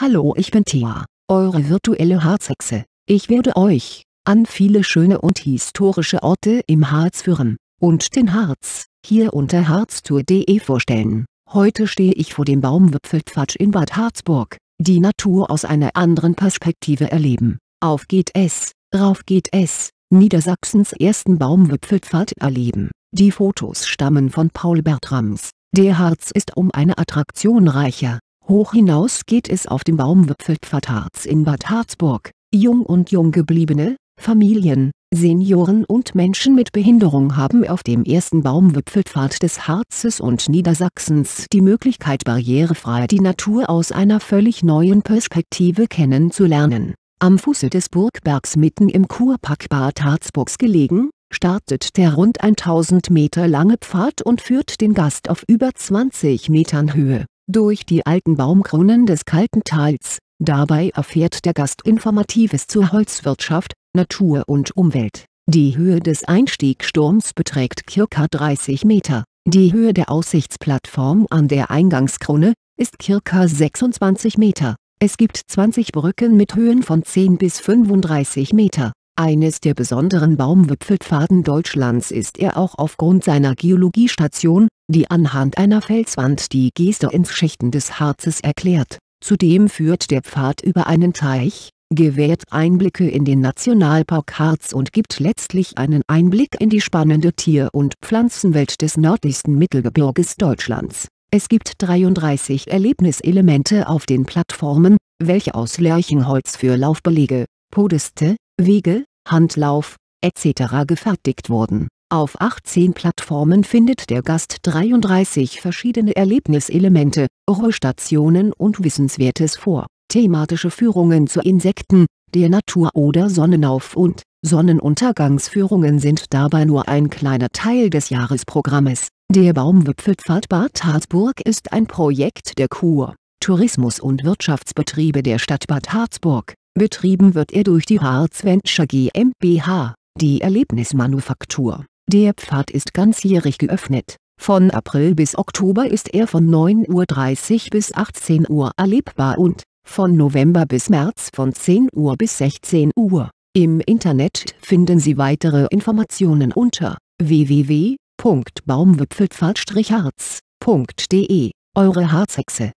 Hallo ich bin Thea, eure virtuelle Harzhexe, ich werde euch, an viele schöne und historische Orte im Harz führen, und den Harz, hier unter harztour.de vorstellen. Heute stehe ich vor dem Baumwipfelpfad in Bad Harzburg, die Natur aus einer anderen Perspektive erleben. Auf geht es, rauf geht es, Niedersachsens ersten Baumwipfelpfad erleben. Die Fotos stammen von Paul Bertrams. Der Harz ist um eine Attraktion reicher, Hoch hinaus geht es auf dem Baumwipfelpfad Harz in Bad Harzburg. Jung und Junggebliebene, Familien, Senioren und Menschen mit Behinderung haben auf dem ersten Baumwipfelpfad des Harzes und Niedersachsens die Möglichkeit barrierefrei die Natur aus einer völlig neuen Perspektive kennenzulernen. Am Fuße des Burgbergs mitten im Kurpark Bad Harzburgs gelegen, startet der rund 1000 Meter lange Pfad und führt den Gast auf über 20 Metern Höhe durch die alten Baumkronen des kalten Tals, dabei erfährt der Gast Informatives zur Holzwirtschaft, Natur und Umwelt. Die Höhe des Einstiegssturms beträgt circa 30 Meter, die Höhe der Aussichtsplattform an der Eingangskrone, ist circa 26 Meter. Es gibt 20 Brücken mit Höhen von 10 bis 35 Meter. Eines der besonderen Baumwipfelpfaden Deutschlands ist er auch aufgrund seiner Geologiestation, die anhand einer Felswand die Geste ins Schichten des Harzes erklärt. Zudem führt der Pfad über einen Teich, gewährt Einblicke in den Nationalpark Harz und gibt letztlich einen Einblick in die spannende Tier- und Pflanzenwelt des nördlichsten Mittelgebirges Deutschlands. Es gibt 33 Erlebniselemente auf den Plattformen, welche aus Lärchenholz für Laufbelege, Podeste, Wege, Handlauf, etc. gefertigt wurden auf 18 Plattformen findet der Gast 33 verschiedene Erlebniselemente, Ruhestationen und Wissenswertes vor, thematische Führungen zu Insekten, der Natur oder Sonnenauf- und Sonnenuntergangsführungen sind dabei nur ein kleiner Teil des Jahresprogrammes. Der Baumwipfelpfad Bad Harzburg ist ein Projekt der Kur, Tourismus- und Wirtschaftsbetriebe der Stadt Bad Harzburg. Betrieben wird er durch die Harz Venture GmbH, die Erlebnismanufaktur der Pfad ist ganzjährig geöffnet, von April bis Oktober ist er von 9.30 Uhr bis 18 Uhr erlebbar und, von November bis März von 10 Uhr bis 16 Uhr. Im Internet finden Sie weitere Informationen unter www.baumwipfelpfad-harz.de, eure Harzhexe